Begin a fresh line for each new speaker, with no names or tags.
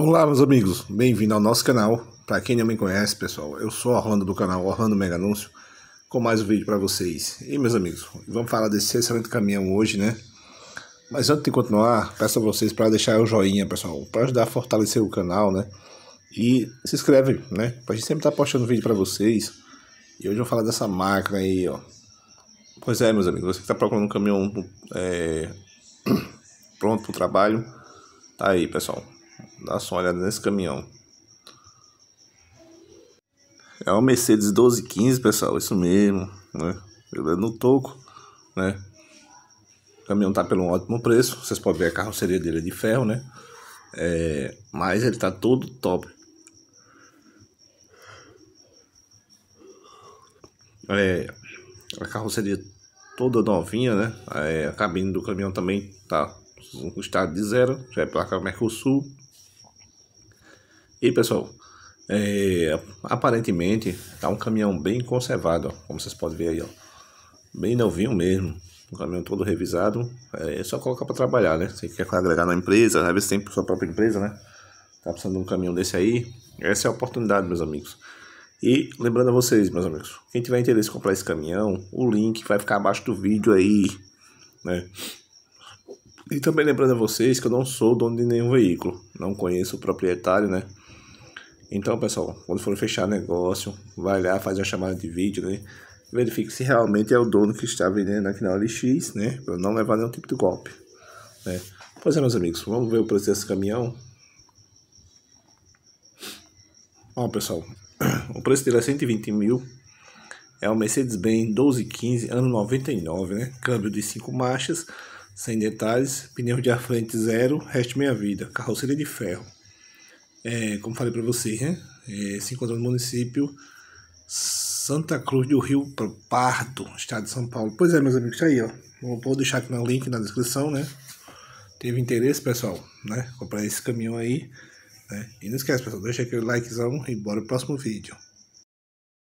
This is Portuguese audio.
Olá, meus amigos, bem-vindo ao nosso canal. Para quem não me conhece, pessoal, eu sou Orlando do canal Orlando Mega Anúncio com mais um vídeo para vocês. E meus amigos, vamos falar desse excelente caminhão hoje, né? Mas antes de continuar, peço a vocês para deixar o joinha, pessoal, para ajudar a fortalecer o canal, né? E se inscreve, né? Pra gente sempre estar tá postando vídeo para vocês. E hoje eu vou falar dessa máquina aí, ó. Pois é, meus amigos, você que está procurando um caminhão é... pronto para o trabalho, tá aí, pessoal. Dá só uma olhada nesse caminhão. É uma Mercedes 1215, pessoal, isso mesmo, né? Ele é no toco, né? O caminhão tá pelo ótimo preço, vocês podem ver a carroceria dele é de ferro, né? É, mas ele tá todo top. É, a carroceria toda novinha, né? É, a cabine do caminhão também tá no estado de zero, já é placa Mercosul. E pessoal, é, aparentemente tá um caminhão bem conservado, ó, como vocês podem ver aí, ó, bem novinho mesmo, um caminhão todo revisado, é, é só colocar para trabalhar, né? Você quer agregar na empresa, às vezes tem sua própria empresa, né? Tá precisando de um caminhão desse aí, essa é a oportunidade, meus amigos. E lembrando a vocês, meus amigos, quem tiver interesse em comprar esse caminhão, o link vai ficar abaixo do vídeo aí, né? E também lembrando a vocês que eu não sou dono de nenhum veículo, não conheço o proprietário, né? Então, pessoal, quando for fechar negócio, vai lá, faz a chamada de vídeo, né? Verifique se realmente é o dono que está vendendo aqui na OLX, né? Para não levar nenhum tipo de golpe, né? Pois é, meus amigos, vamos ver o preço desse caminhão. Ó, pessoal, o preço dele é 120 mil. É um Mercedes-Benz 1215, ano 99, né? Câmbio de 5 marchas, sem detalhes, pneu de ar frente zero, resto meia vida, carroceria de ferro é, como falei para você né? É, se encontra no município Santa Cruz do Rio Pardo, estado de São Paulo. Pois é, meus amigos, tá aí, ó. Vou deixar aqui no link na descrição, né? Teve interesse, pessoal, né? Comprar esse caminhão aí. Né? E não esquece, pessoal, deixa aquele likezão e bora pro próximo vídeo.